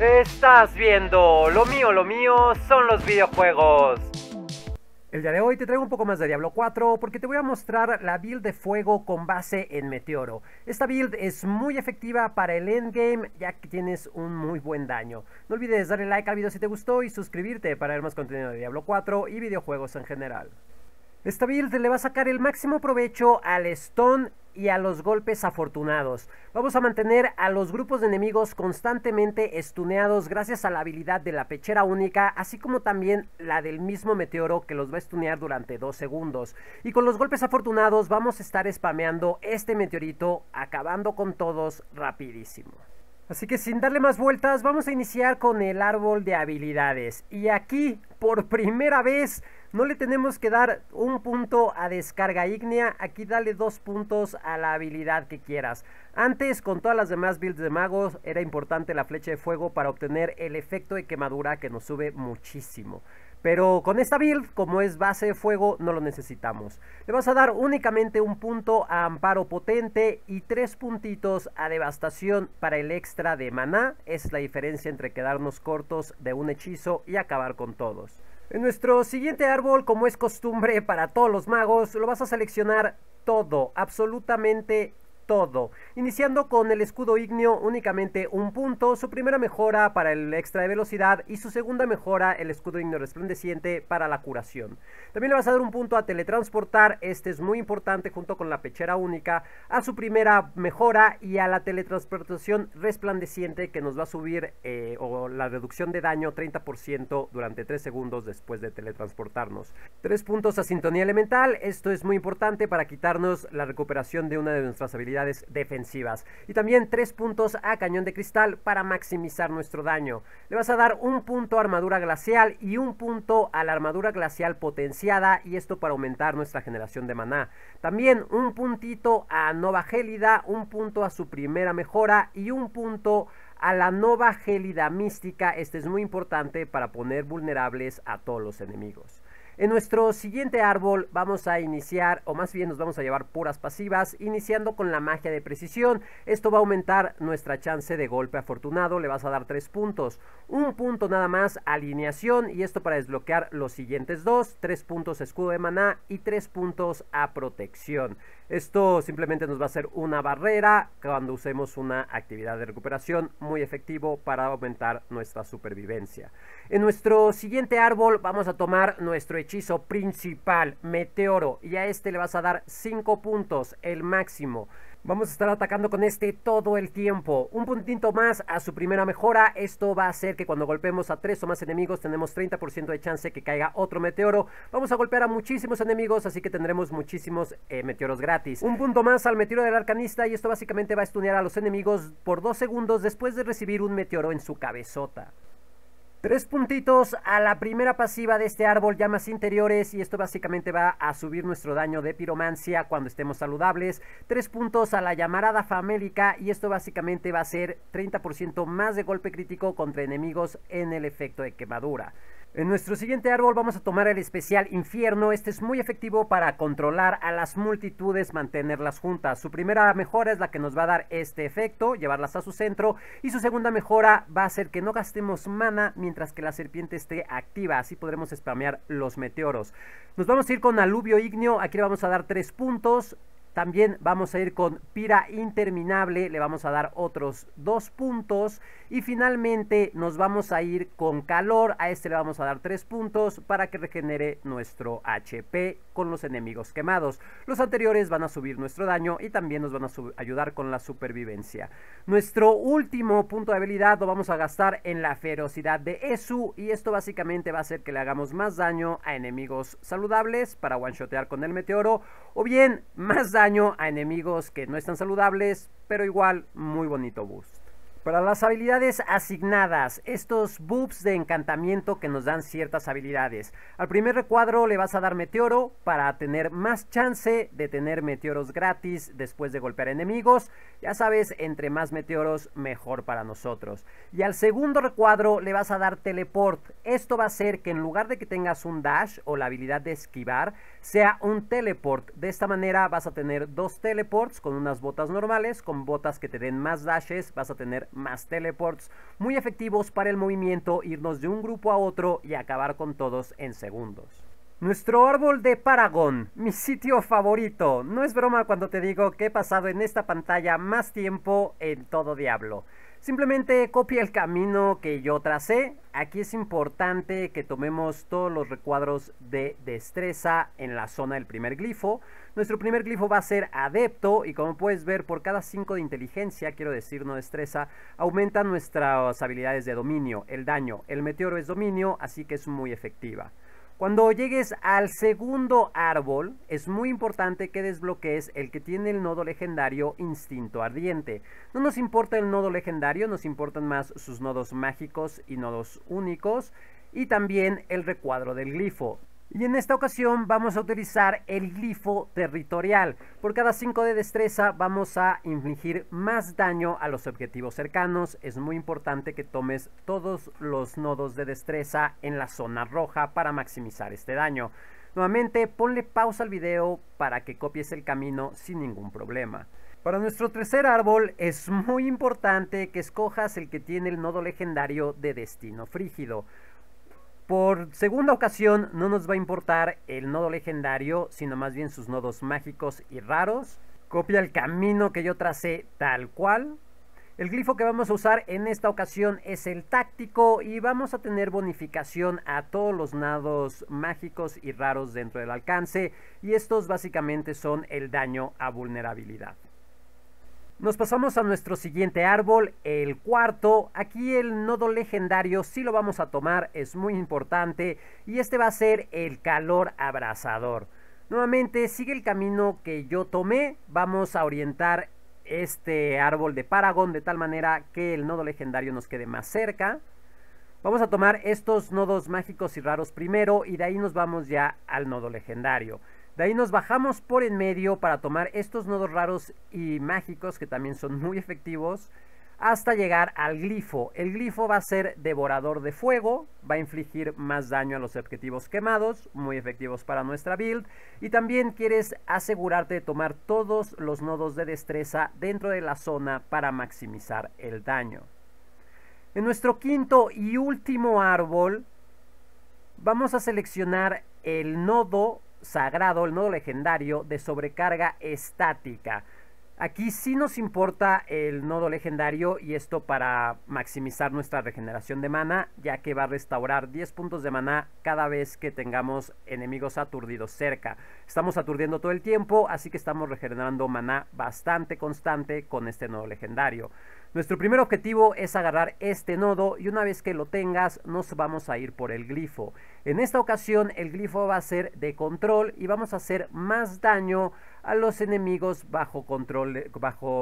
Estás viendo, lo mío, lo mío son los videojuegos. El día de hoy te traigo un poco más de Diablo 4 porque te voy a mostrar la build de fuego con base en meteoro. Esta build es muy efectiva para el endgame ya que tienes un muy buen daño. No olvides darle like al video si te gustó y suscribirte para ver más contenido de Diablo 4 y videojuegos en general. Esta build le va a sacar el máximo provecho al stone y a los golpes afortunados. Vamos a mantener a los grupos de enemigos constantemente estuneados gracias a la habilidad de la pechera única, así como también la del mismo meteoro que los va a estunear durante dos segundos. Y con los golpes afortunados vamos a estar spameando este meteorito, acabando con todos rapidísimo. Así que sin darle más vueltas, vamos a iniciar con el árbol de habilidades. Y aquí, por primera vez, no le tenemos que dar un punto a descarga ígnea, aquí dale dos puntos a la habilidad que quieras. Antes, con todas las demás builds de magos, era importante la flecha de fuego para obtener el efecto de quemadura que nos sube muchísimo. Pero con esta build, como es base de fuego, no lo necesitamos. Le vas a dar únicamente un punto a Amparo Potente y tres puntitos a Devastación para el extra de maná. es la diferencia entre quedarnos cortos de un hechizo y acabar con todos. En nuestro siguiente árbol, como es costumbre para todos los magos, lo vas a seleccionar todo, absolutamente todo. Iniciando con el escudo ignio, únicamente un punto, su primera mejora para el extra de velocidad y su segunda mejora el escudo ignio resplandeciente para la curación. También le vas a dar un punto a teletransportar, este es muy importante junto con la pechera única, a su primera mejora y a la teletransportación resplandeciente que nos va a subir eh, o la reducción de daño 30% durante 3 segundos después de teletransportarnos. tres puntos a sintonía elemental, esto es muy importante para quitarnos la recuperación de una de nuestras habilidades defensivas. Y también tres puntos a cañón de cristal para maximizar nuestro daño. Le vas a dar un punto a armadura glacial y un punto a la armadura glacial potenciada y esto para aumentar nuestra generación de maná. También un puntito a Nova Gélida, un punto a su primera mejora y un punto a la Nova Gélida Mística. Este es muy importante para poner vulnerables a todos los enemigos. En nuestro siguiente árbol vamos a iniciar, o más bien nos vamos a llevar puras pasivas, iniciando con la magia de precisión. Esto va a aumentar nuestra chance de golpe afortunado, le vas a dar tres puntos. Un punto nada más alineación y esto para desbloquear los siguientes dos, 3 puntos escudo de maná y tres puntos a protección. Esto simplemente nos va a ser una barrera cuando usemos una actividad de recuperación muy efectivo para aumentar nuestra supervivencia. En nuestro siguiente árbol vamos a tomar nuestro hechizo principal, Meteoro, y a este le vas a dar 5 puntos, el máximo. Vamos a estar atacando con este todo el tiempo. Un puntito más a su primera mejora. Esto va a hacer que cuando golpeemos a tres o más enemigos tenemos 30% de chance que caiga otro meteoro. Vamos a golpear a muchísimos enemigos, así que tendremos muchísimos eh, meteoros gratis. Un punto más al meteoro del arcanista y esto básicamente va a estunear a los enemigos por dos segundos después de recibir un meteoro en su cabezota. Tres puntitos a la primera pasiva de este árbol, llamas interiores, y esto básicamente va a subir nuestro daño de piromancia cuando estemos saludables. Tres puntos a la llamarada famélica, y esto básicamente va a ser 30% más de golpe crítico contra enemigos en el efecto de quemadura. En nuestro siguiente árbol vamos a tomar el especial infierno. Este es muy efectivo para controlar a las multitudes, mantenerlas juntas. Su primera mejora es la que nos va a dar este efecto, llevarlas a su centro. Y su segunda mejora va a ser que no gastemos mana mientras que la serpiente esté activa. Así podremos spamear los meteoros. Nos vamos a ir con aluvio ignio. Aquí le vamos a dar 3 puntos. También vamos a ir con Pira Interminable, le vamos a dar otros dos puntos. Y finalmente nos vamos a ir con Calor, a este le vamos a dar tres puntos para que regenere nuestro HP con los enemigos quemados. Los anteriores van a subir nuestro daño y también nos van a ayudar con la supervivencia. Nuestro último punto de habilidad lo vamos a gastar en la ferocidad de Esu y esto básicamente va a hacer que le hagamos más daño a enemigos saludables para one-shotear con el meteoro o bien más daño a enemigos que no están saludables, pero igual muy bonito boost. Para las habilidades asignadas, estos buffs de encantamiento que nos dan ciertas habilidades. Al primer recuadro le vas a dar meteoro para tener más chance de tener meteoros gratis después de golpear enemigos. Ya sabes, entre más meteoros mejor para nosotros. Y al segundo recuadro le vas a dar teleport. Esto va a hacer que en lugar de que tengas un dash o la habilidad de esquivar, sea un teleport. De esta manera vas a tener dos teleports con unas botas normales, con botas que te den más dashes, vas a tener más teleports, muy efectivos para el movimiento, irnos de un grupo a otro y acabar con todos en segundos. Nuestro árbol de Paragon, mi sitio favorito. No es broma cuando te digo que he pasado en esta pantalla más tiempo en todo Diablo. Simplemente copia el camino que yo tracé. Aquí es importante que tomemos todos los recuadros de destreza en la zona del primer glifo. Nuestro primer glifo va a ser adepto y como puedes ver por cada 5 de inteligencia, quiero decir no destreza, aumentan nuestras habilidades de dominio, el daño. El meteoro es dominio, así que es muy efectiva. Cuando llegues al segundo árbol, es muy importante que desbloquees el que tiene el nodo legendario Instinto Ardiente. No nos importa el nodo legendario, nos importan más sus nodos mágicos y nodos únicos. Y también el recuadro del glifo. Y en esta ocasión vamos a utilizar el glifo territorial. Por cada 5 de destreza vamos a infligir más daño a los objetivos cercanos. Es muy importante que tomes todos los nodos de destreza en la zona roja para maximizar este daño. Nuevamente ponle pausa al video para que copies el camino sin ningún problema. Para nuestro tercer árbol es muy importante que escojas el que tiene el nodo legendario de destino frígido. Por segunda ocasión no nos va a importar el nodo legendario, sino más bien sus nodos mágicos y raros. Copia el camino que yo tracé tal cual. El glifo que vamos a usar en esta ocasión es el táctico y vamos a tener bonificación a todos los nados mágicos y raros dentro del alcance y estos básicamente son el daño a vulnerabilidad. Nos pasamos a nuestro siguiente árbol, el cuarto. Aquí el nodo legendario sí lo vamos a tomar, es muy importante. Y este va a ser el calor abrasador. Nuevamente sigue el camino que yo tomé. Vamos a orientar este árbol de Paragon de tal manera que el nodo legendario nos quede más cerca. Vamos a tomar estos nodos mágicos y raros primero y de ahí nos vamos ya al nodo legendario. De ahí nos bajamos por en medio para tomar estos nodos raros y mágicos que también son muy efectivos hasta llegar al glifo. El glifo va a ser devorador de fuego, va a infligir más daño a los objetivos quemados, muy efectivos para nuestra build. Y también quieres asegurarte de tomar todos los nodos de destreza dentro de la zona para maximizar el daño. En nuestro quinto y último árbol vamos a seleccionar el nodo sagrado, el nodo legendario de sobrecarga estática. Aquí sí nos importa el nodo legendario y esto para maximizar nuestra regeneración de mana, ya que va a restaurar 10 puntos de mana cada vez que tengamos enemigos aturdidos cerca. Estamos aturdiendo todo el tiempo, así que estamos regenerando mana bastante constante con este nodo legendario. Nuestro primer objetivo es agarrar este nodo y una vez que lo tengas nos vamos a ir por el glifo. En esta ocasión el glifo va a ser de control y vamos a hacer más daño a los enemigos bajo,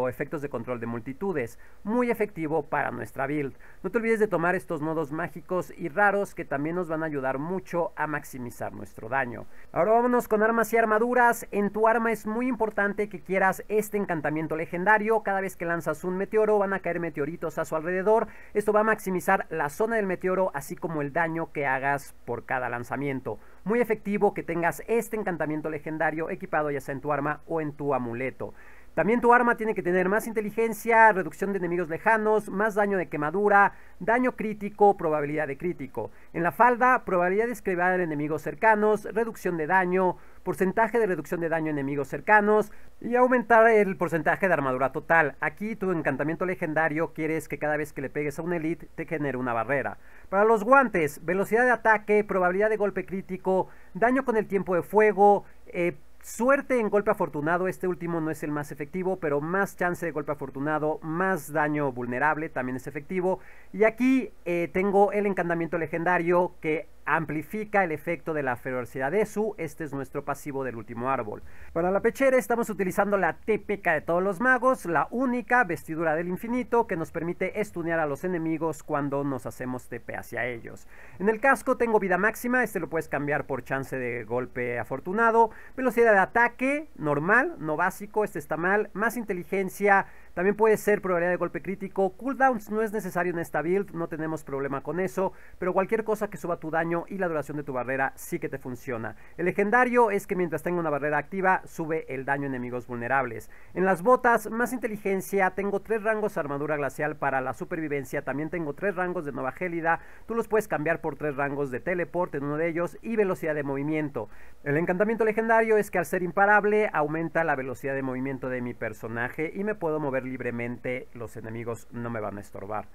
efectos de control de multitudes. Muy efectivo para nuestra build. No te olvides de tomar estos nodos mágicos y raros que también nos van a ayudar mucho a maximizar nuestro daño. Ahora vámonos con armas y armaduras. En tu arma es muy importante que quieras este encantamiento legendario. Cada vez que lanzas un meteoro van a caer meteoritos a su alrededor. Esto va a maximizar la zona del meteoro así como el daño que hagas por cada lanzamiento muy efectivo que tengas este encantamiento legendario equipado ya sea en tu arma o en tu amuleto. También tu arma tiene que tener más inteligencia, reducción de enemigos lejanos, más daño de quemadura, daño crítico, probabilidad de crítico. En la falda, probabilidad de esquivar enemigos cercanos, reducción de daño, porcentaje de reducción de daño a enemigos cercanos y aumentar el porcentaje de armadura total. Aquí tu encantamiento legendario quieres que cada vez que le pegues a un elite te genere una barrera. Para los guantes, velocidad de ataque, probabilidad de golpe crítico, daño con el tiempo de fuego, eh, Suerte en golpe afortunado, este último no es el más efectivo, pero más chance de golpe afortunado, más daño vulnerable, también es efectivo. Y aquí eh, tengo el encantamiento legendario que amplifica el efecto de la ferocidad de su. Este es nuestro pasivo del último árbol. Para la pechera estamos utilizando la típica de todos los magos, la única vestidura del infinito que nos permite estunear a los enemigos cuando nos hacemos TP hacia ellos. En el casco tengo vida máxima, este lo puedes cambiar por chance de golpe afortunado, velocidad de ataque normal, no básico, este está mal, más inteligencia también puede ser probabilidad de golpe crítico. Cooldowns no es necesario en esta build, no tenemos problema con eso, pero cualquier cosa que suba tu daño y la duración de tu barrera sí que te funciona. El legendario es que mientras tenga una barrera activa, sube el daño a enemigos vulnerables. En las botas, más inteligencia, tengo tres rangos armadura glacial para la supervivencia, también tengo tres rangos de nueva gélida, tú los puedes cambiar por tres rangos de teleport en uno de ellos y velocidad de movimiento. El encantamiento legendario es que al ser imparable aumenta la velocidad de movimiento de mi personaje y me puedo mover libremente, los enemigos no me van a estorbar.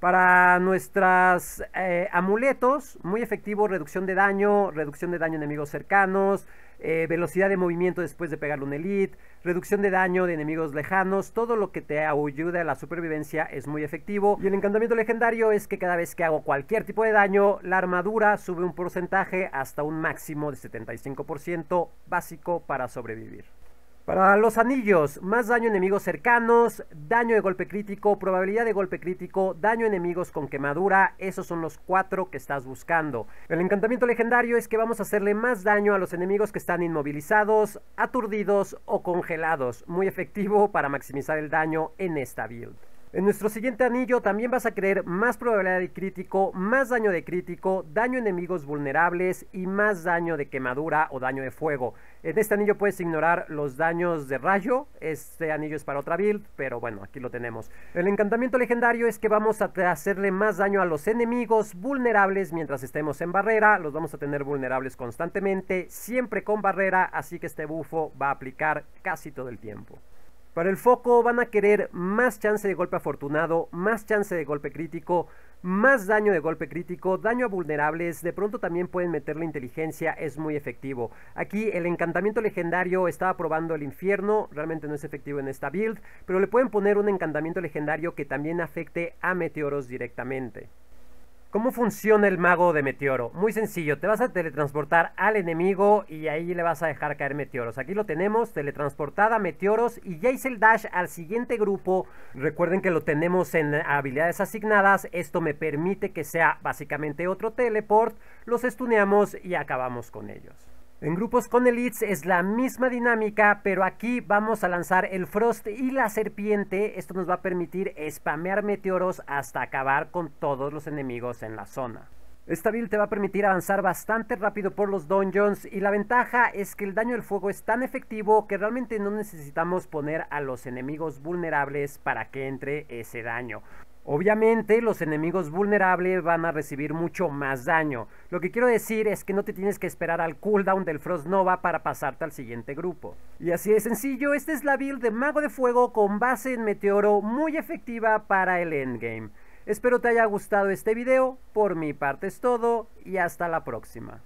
Para nuestras eh, amuletos, muy efectivo, reducción de daño, reducción de daño a enemigos cercanos, eh, velocidad de movimiento después de pegarle un elite, reducción de daño de enemigos lejanos, todo lo que te ayuda a la supervivencia es muy efectivo. Y el encantamiento legendario es que cada vez que hago cualquier tipo de daño, la armadura sube un porcentaje hasta un máximo de 75% básico para sobrevivir. Para los anillos, más daño enemigos cercanos, daño de golpe crítico, probabilidad de golpe crítico, daño enemigos con quemadura, esos son los cuatro que estás buscando. El encantamiento legendario es que vamos a hacerle más daño a los enemigos que están inmovilizados, aturdidos o congelados, muy efectivo para maximizar el daño en esta build. En nuestro siguiente anillo también vas a creer más probabilidad de crítico, más daño de crítico, daño a enemigos vulnerables y más daño de quemadura o daño de fuego. En este anillo puedes ignorar los daños de rayo. Este anillo es para otra build, pero bueno, aquí lo tenemos. El encantamiento legendario es que vamos a hacerle más daño a los enemigos vulnerables mientras estemos en barrera. Los vamos a tener vulnerables constantemente, siempre con barrera, así que este bufo va a aplicar casi todo el tiempo. Para el foco van a querer más chance de golpe afortunado, más chance de golpe crítico, más daño de golpe crítico, daño a vulnerables, de pronto también pueden meter la inteligencia, es muy efectivo. Aquí el encantamiento legendario estaba probando el infierno, realmente no es efectivo en esta build, pero le pueden poner un encantamiento legendario que también afecte a meteoros directamente. ¿Cómo funciona el mago de meteoro? Muy sencillo, te vas a teletransportar al enemigo y ahí le vas a dejar caer meteoros. Aquí lo tenemos, teletransportada, meteoros y ya hice el dash al siguiente grupo. Recuerden que lo tenemos en habilidades asignadas, esto me permite que sea básicamente otro teleport. Los estuneamos y acabamos con ellos. En grupos con elites es la misma dinámica, pero aquí vamos a lanzar el Frost y la Serpiente. Esto nos va a permitir spamear meteoros hasta acabar con todos los enemigos en la zona. Esta build te va a permitir avanzar bastante rápido por los dungeons y la ventaja es que el daño del fuego es tan efectivo que realmente no necesitamos poner a los enemigos vulnerables para que entre ese daño. Obviamente los enemigos vulnerables van a recibir mucho más daño. Lo que quiero decir es que no te tienes que esperar al cooldown del Frost Nova para pasarte al siguiente grupo. Y así de sencillo, esta es la build de Mago de Fuego con base en Meteoro muy efectiva para el endgame. Espero te haya gustado este video, por mi parte es todo y hasta la próxima.